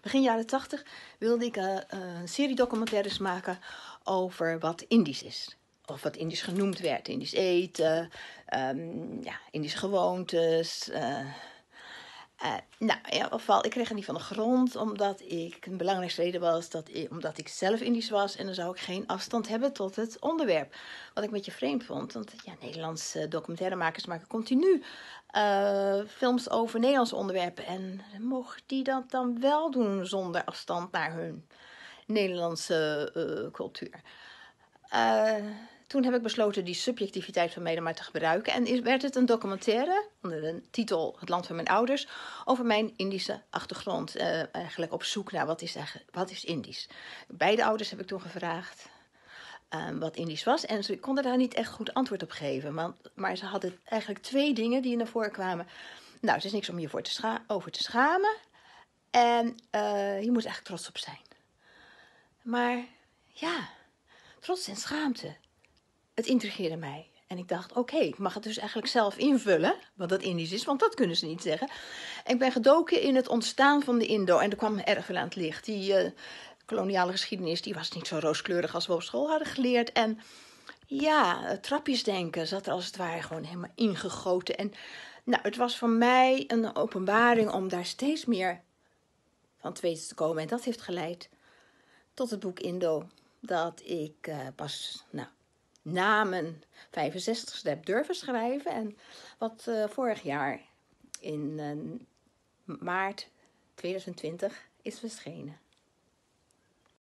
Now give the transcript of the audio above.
Begin jaren 80 wilde ik eh, een serie documentaires maken over wat Indisch is. Of wat Indisch genoemd werd. Indisch eten, ehm, ja, Indische gewoontes. Eh, eh, nou, ja, afval. Ik kreeg het niet van de grond, omdat ik. Een belangrijkste reden was dat ik, omdat ik zelf Indisch was. En dan zou ik geen afstand hebben tot het onderwerp. Wat ik een beetje vreemd vond. Want ja, Nederlandse documentairemakers maken continu eh, films over Nederlandse onderwerpen. En mochten die dat dan wel doen zonder afstand naar hun Nederlandse eh, cultuur? Eh toen heb ik besloten die subjectiviteit van Medema te gebruiken. En werd het een documentaire onder de titel Het Land van Mijn Ouders over mijn Indische achtergrond. Eh, eigenlijk op zoek naar wat is, wat is Indisch. Beide ouders heb ik toen gevraagd. Ehm, wat Indisch was. En ze konden daar niet echt goed antwoord op geven. Maar, maar ze hadden eigenlijk twee dingen die naar voren kwamen. Nou, het is niks om je voor te over te schamen. En eh, je moet echt trots op zijn. Maar ja, trots en schaamte het intrigeerde mij. En ik dacht, oké, ik mag het dus eigenlijk zelf invullen, wat dat Indisch is, want dat kunnen ze niet zeggen. ik ben gedoken in het ontstaan van de Indo en er kwam erg veel aan het licht. Die eh, koloniale geschiedenis, die was niet zo rooskleurig als we op school hadden geleerd. En ja, denken zat er als het ware gewoon helemaal ingegoten. En nou, het was voor mij een openbaring om daar steeds meer van te weten te komen. En dat heeft geleid tot het boek Indo, dat ik eh, pas, nou, namen 65ste heb durven schrijven. En wat eh, vorig jaar in eh, maart 2020 is verschenen.